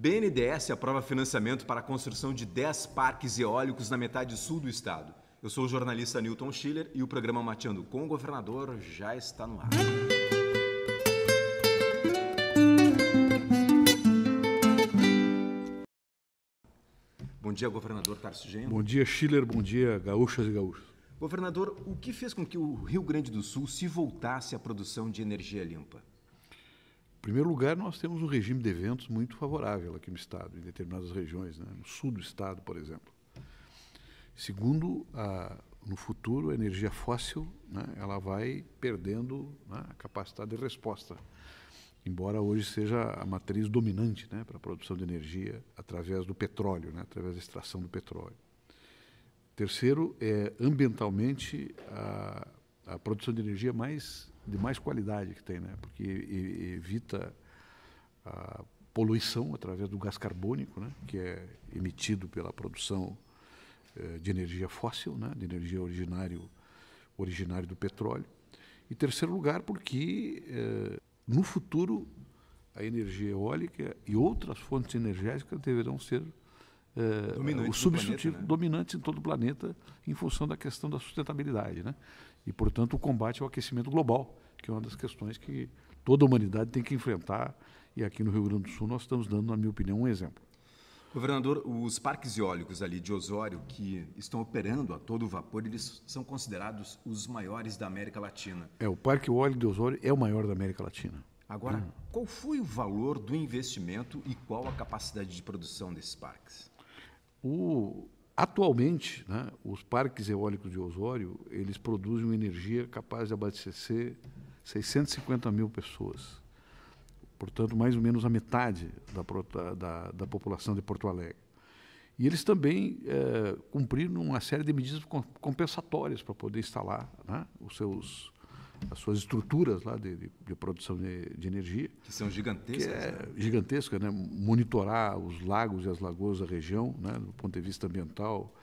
BNDES aprova financiamento para a construção de 10 parques eólicos na metade sul do estado. Eu sou o jornalista Newton Schiller e o programa Mateando com o Governador já está no ar. Bom dia, governador Tarso Genro. Bom dia, Schiller. Bom dia, gaúchas e gaúchos. Governador, o que fez com que o Rio Grande do Sul se voltasse à produção de energia limpa? primeiro lugar, nós temos um regime de eventos muito favorável aqui no Estado, em determinadas regiões, né? no sul do Estado, por exemplo. Segundo, a, no futuro, a energia fóssil né, ela vai perdendo né, a capacidade de resposta, embora hoje seja a matriz dominante né, para a produção de energia através do petróleo, né, através da extração do petróleo. Terceiro, é ambientalmente a, a produção de energia mais de mais qualidade que tem, né? porque evita a poluição através do gás carbônico, né? que é emitido pela produção eh, de energia fóssil, né? de energia originário, originário do petróleo. E terceiro lugar, porque eh, no futuro a energia eólica e outras fontes energéticas deverão ser é, o substitutivo planeta, né? dominante em todo o planeta em função da questão da sustentabilidade. Né? E, portanto, o combate ao aquecimento global, que é uma das questões que toda a humanidade tem que enfrentar. E aqui no Rio Grande do Sul nós estamos dando, na minha opinião, um exemplo. Governador, os parques eólicos ali de Osório, que estão operando a todo vapor, eles são considerados os maiores da América Latina. É, o Parque Eólico de Osório é o maior da América Latina. Agora, hum. qual foi o valor do investimento e qual a capacidade de produção desses parques? O, atualmente, né, os parques eólicos de Osório, eles produzem uma energia capaz de abastecer 650 mil pessoas. Portanto, mais ou menos a metade da, da, da população de Porto Alegre. E eles também é, cumpriram uma série de medidas compensatórias para poder instalar né, os seus as suas estruturas lá de, de, de produção de, de, energia. Que são gigantescas. Que é né? gigantesca, né? monitorar os lagos e as lagoas da região, né? do ponto de vista ambiental,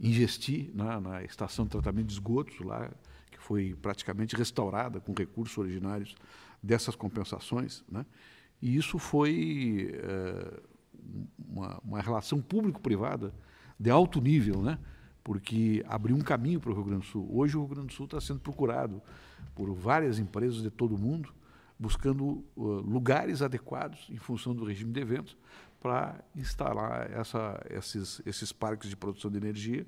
investir na, na estação de tratamento de esgotos lá, que foi praticamente restaurada com recursos originários dessas compensações. Né? E isso foi é, uma, uma relação público-privada de alto nível, né? porque abriu um caminho para o Rio Grande do Sul. Hoje o Rio Grande do Sul está sendo procurado por várias empresas de todo o mundo, buscando uh, lugares adequados em função do regime de eventos para instalar essa, esses, esses parques de produção de energia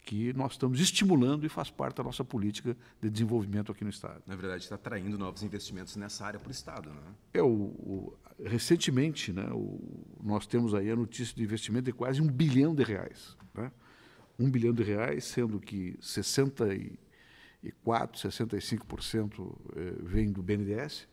que nós estamos estimulando e faz parte da nossa política de desenvolvimento aqui no Estado. Na verdade, está atraindo novos investimentos nessa área para o Estado. Né? É, o, o recentemente, né, o, nós temos aí a notícia de investimento de quase um bilhão de reais 1 bilhão de reais, sendo que 64%, 65% eh, vem do BNDES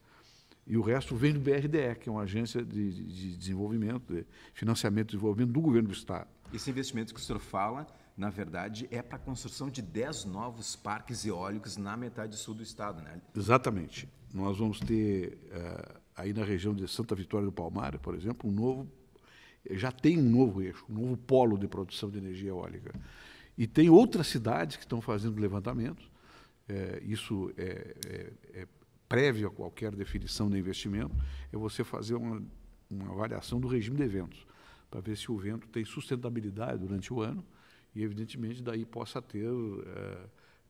e o resto vem do BRDE, que é uma agência de, de desenvolvimento, de financiamento e desenvolvimento do governo do Estado. Esse investimento que o senhor fala, na verdade, é para a construção de 10 novos parques eólicos na metade sul do Estado, né? Exatamente. Nós vamos ter, eh, aí na região de Santa Vitória do Palmar, por exemplo, um novo já tem um novo eixo, um novo polo de produção de energia eólica. E tem outras cidades que estão fazendo levantamentos, é, isso é, é, é, prévio a qualquer definição de investimento, é você fazer uma, uma avaliação do regime de eventos, para ver se o vento tem sustentabilidade durante o ano e, evidentemente, daí possa ter é,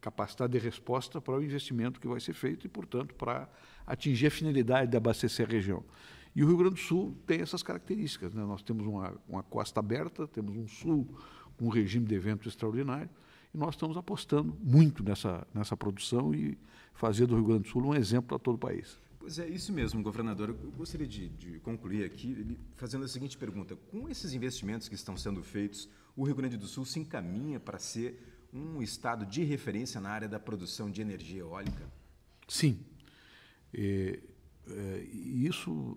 capacidade de resposta para o investimento que vai ser feito e, portanto, para atingir a finalidade de abastecer a região. E o Rio Grande do Sul tem essas características. Né? Nós temos uma, uma costa aberta, temos um sul com um regime de evento extraordinário, e nós estamos apostando muito nessa, nessa produção e fazer do Rio Grande do Sul um exemplo para todo o país. Pois é, isso mesmo, governador. Eu gostaria de, de concluir aqui fazendo a seguinte pergunta: com esses investimentos que estão sendo feitos, o Rio Grande do Sul se encaminha para ser um estado de referência na área da produção de energia eólica? Sim. É, é, isso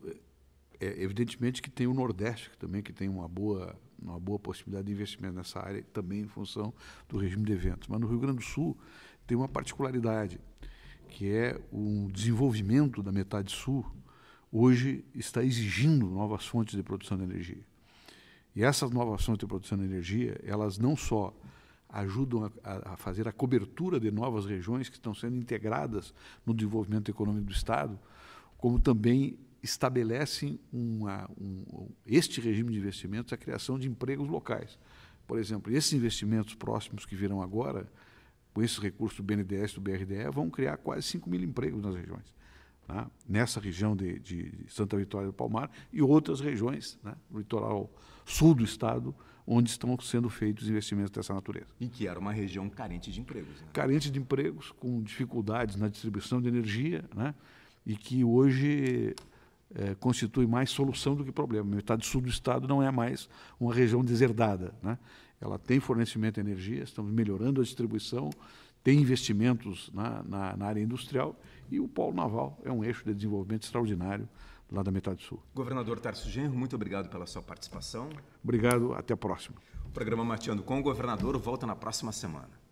é, evidentemente que tem o Nordeste que também que tem uma boa uma boa possibilidade de investimento nessa área também em função do regime de eventos. Mas no Rio Grande do Sul tem uma particularidade que é o desenvolvimento da metade sul hoje está exigindo novas fontes de produção de energia. E essas novas fontes de produção de energia, elas não só ajudam a, a, fazer a cobertura de novas regiões que estão sendo integradas no desenvolvimento econômico do Estado, como também estabelecem uma, um, este regime de investimentos a criação de empregos locais. Por exemplo, esses investimentos próximos que virão agora, com esses recursos do BNDES e do BRDE, vão criar quase 5 mil empregos nas regiões. Né? Nessa região de, de, Santa Vitória do Palmar e outras regiões, né? no litoral sul do estado, onde estão sendo feitos investimentos dessa natureza. E que era uma região carente de empregos. Né? Carente de empregos, com dificuldades na distribuição de energia, né? e que hoje é, constitui mais solução do que problema. metade sul do estado não é mais uma região deserdada. Né? Ela tem fornecimento de energia, estamos melhorando a distribuição, tem investimentos na, na, na área industrial e o polo naval é um eixo de desenvolvimento extraordinário lá da metade sul. Governador Tarso Genro, muito obrigado pela sua participação. Obrigado, até a próxima. O programa Mateando com o Governador volta na próxima semana.